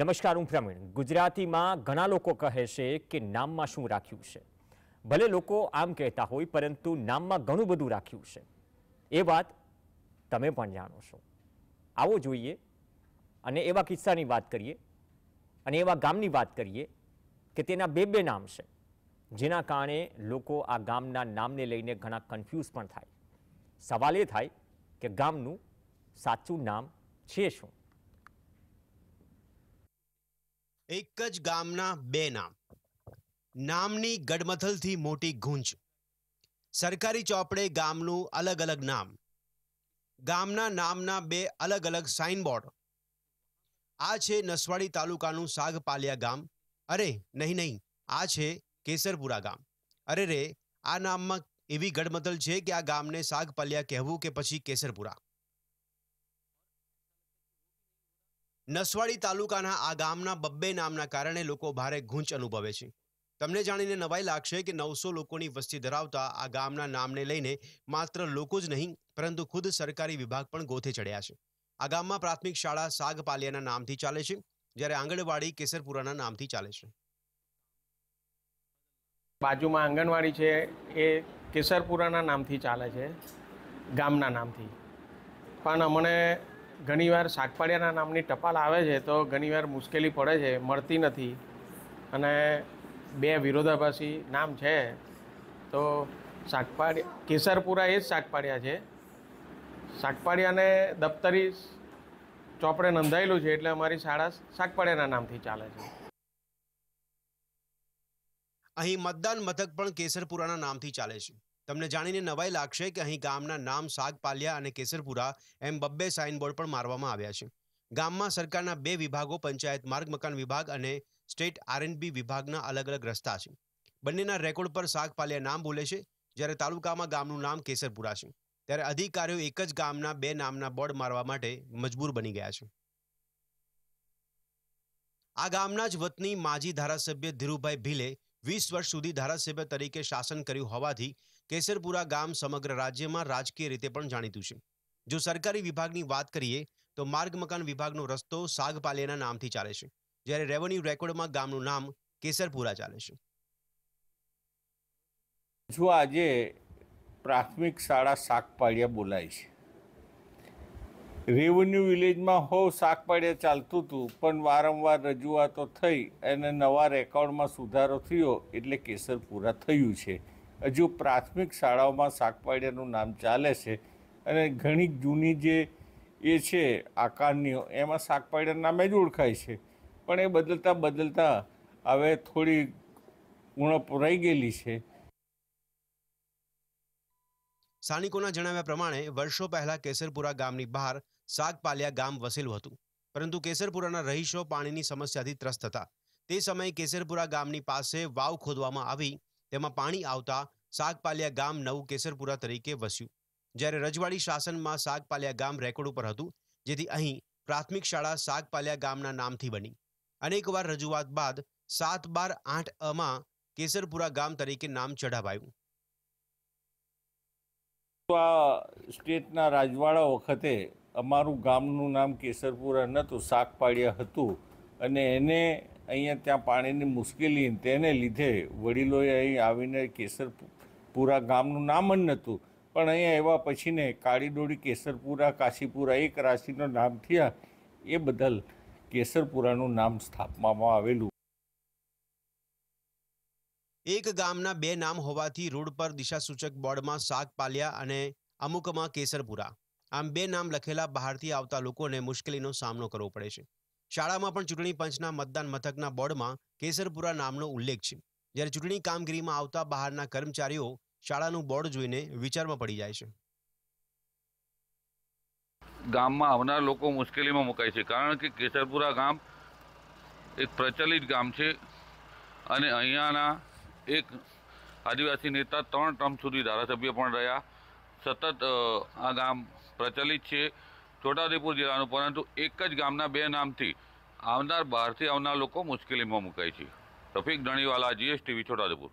નમસ્કાર હું પ્રવીણ ગુજરાતીમાં ઘણા લોકો કહે છે કે નામમાં શું રાખ્યું છે ભલે લોકો આમ કહેતા હોય પરંતુ નામમાં ઘણું બધું રાખ્યું છે એ વાત તમે પણ જાણો છો આવો જોઈએ અને એવા કિસ્સાની વાત કરીએ અને એવા ગામની વાત કરીએ કે તેના બે બે નામ છે જેના કારણે લોકો આ ગામના નામને લઈને ઘણા કન્ફ્યુઝ પણ થાય સવાલ એ થાય કે ગામનું સાચું નામ છે શું એક જ ગામના બે નામ નામની ગડમથલથી મોટી ગુંજ સરકારી ચોપડે ગામનું અલગ અલગ નામ ગામના નામના બે અલગ અલગ સાઇનબોર્ડ આ છે નસવાડી તાલુકાનું સાગપાલિયા ગામ અરે નહીં નહીં આ છે કેસરપુરા ગામ અરે રે આ નામમાં એવી ગડમથલ છે કે આ ગામને સાગપાલિયા કહેવું કે પછી કેસરપુરા નસવાડી તાલુકાના આ ગામના બબ્બે નામના કારણે લોકો ભારે ગૂંચ અનુભવે છે તમને જાણીને નવાઈ લાગશે કે નવસો લોકોની વસ્તી ધરાવતા આ ગામના નામને લઈને માત્ર લોકો જ નહીં પરંતુ ખુદ સરકારી વિભાગ પણ ગોથે ચડ્યા છે આ ગામમાં પ્રાથમિક શાળા સાગપાલિયાના નામથી ચાલે છે જ્યારે આંગણવાડી કેસરપુરાના નામથી ચાલે છે બાજુમાં આંગણવાડી છે એ કેસરપુરાના નામથી ચાલે છે ગામના નામથી પણ અમને ઘણીવાર શાકપાડિયાના નામની ટપાલ આવે છે તો ઘણીવાર મુશ્કેલી પડે છે મળતી નથી અને બે વિરોધાભાસી નામ છે તો શાકપાડિયા કેસરપુરા એ જ શાકપાડિયા છે શાકપાડિયાને દફતરી ચોપડે નોંધાયેલું છે એટલે અમારી શાળા શાકપાડિયાના નામથી ચાલે છે અહીં મતદાન મથક પણ કેસરપુરાના નામથી ચાલે છે તમને જાણીને નવાઈ લાગશે કે અહીં ગામના નામ સાગપાલિયા અને કેસરપુરા એમ બબ્બે સાઇનબોર્ડ પણ મારવામાં આવ્યા છે ગામમાં સરકારના બે વિભાગો પંચાયત માર્ગ મકાન વિભાગ અને સ્ટેટ આરએનબી વિભાગના અલગ અલગ રસ્તા છે બંનેના રેકોર્ડ પર સાગપાલિયા નામ બોલે છે જ્યારે તાલુકામાં ગામનું નામ કેસરપુરા છે ત્યારે અધિકારીઓ એક જ ગામના બે નામના બોર્ડ મારવા માટે મજબૂર બની ગયા છે આ ગામના જ વતની માજી ધારાસભ્ય ધીરુભાઈ ભીલે વીસ વર્ષ સુધી ધારાસભ્ય તરીકે શાસન કર્યું હોવાથી કેસરપુરા ગામ સમગ્ર રાજ્યમાં રાજકીય રીતે પણ જાણીતું છે જો સરકારી વિભાગની વાત કરીએ તો માર્ગ મકાન વિભાગનો રસ્તો સાગપાલિયાના નામથી ચાલે છે જ્યારે રેવન્યુ રેકોર્ડમાં ગામનું નામ કેસરપુરા ચાલે છે જો આજે પ્રાથમિક શાળા સાગપાળિયા બોલાય છે રેવન્યુ વિલેજમાં હોવ શાકપાડિયા ચાલતું હતું પણ વારંવાર રજૂઆતો થઈ અને નવા રેકોર્ડમાં સુધારો થયો એટલે કેસર પૂરા થયું છે હજુ પ્રાથમિક શાળાઓમાં શાકપાડિયાનું નામ ચાલે છે અને ઘણી જૂની જે એ છે આકારની એમાં શાકપાડિયા નામે જ ઓળખાય છે પણ એ બદલતા બદલતા હવે થોડી ઉણપ રહી ગયેલી છે સ્થાનિકોના જણાવ્યા પ્રમાણે વર્ષો પહેલા કેસરપુરા ગામની બહાર સાગપાલિયા ગામ વસેલું હતું પરંતુ કેસરપુરાના રહીશો પાણીની સમસ્યાથી ત્રસ્ત હતા તે સમયે કેસરપુરા ગામની પાસે વાવ ખોદવામાં આવી તેમાં પાણી આવતા સાગપાલિયા ગામ નવું કેસરપુરા તરીકે વસ્યું જ્યારે રજવાડી શાસનમાં સાગપાલિયા ગામ રેકોર્ડ ઉપર હતું જેથી અહીં પ્રાથમિક શાળા સાગપાલિયા ગામના નામથી બની અનેકવાર રજૂઆત બાદ સાત બાર આઠ અમાં કેસરપુરા ગામ તરીકે નામ ચઢાવાયું તો આ સ્ટેટના રાજવાડા વખતે અમારું ગામનું નામ કેસરપુરા નહોતું શાકપાળિયા હતું અને એને અહીંયા ત્યાં પાણીની મુશ્કેલી તેને લીધે વડીલોએ અહીં આવીને કેસરપુરા ગામનું નામ જ નહોતું પણ અહીંયા એવા પછીને કાળીડોળી કેસરપુરા કાશીપુરા એક રાશિનું નામ થયા એ બદલ કેસરપુરાનું નામ સ્થાપવામાં આવેલું એક ગામના બે નામ હોવાથી રોડ પર દિશાસૂચક બોર્ડમાં શાક અને અમુકમાં કેસરપુરા આમ બે નામ લખેલા બહારથી આવતા લોકોને મુશ્કેલીનો સામનો કરવો પડે છે શાળામાં પણ ચૂંટણી પંચના મતદાન મથકના બોર્ડમાં કેસરપુરા નામનો ઉલ્લેખ છે જ્યારે ચૂંટણી કામગીરીમાં આવતા બહારના કર્મચારીઓ શાળાનું બોર્ડ જોઈને વિચારમાં પડી જાય છે ગામમાં આવનાર લોકો મુશ્કેલીમાં મુકાય છે કારણ કે કેસરપુરા ગામ એક પ્રચલિત ગામ છે અને અહીંયાના એક આદિવાસી નેતા ત્રણ ટર્મ સુધી ધારાસભ્ય પણ રહ્યા સતત આ ગામ પ્રચલિત છે છોટાઉદેપુર જિલ્લાનું પરંતુ એક જ ગામના બે નામથી આવનાર બહારથી આવનાર લોકો મુશ્કેલીમાં મુકાય છે રફીક ધણીવાલા જીએસટીવી છોટાઉદેપુર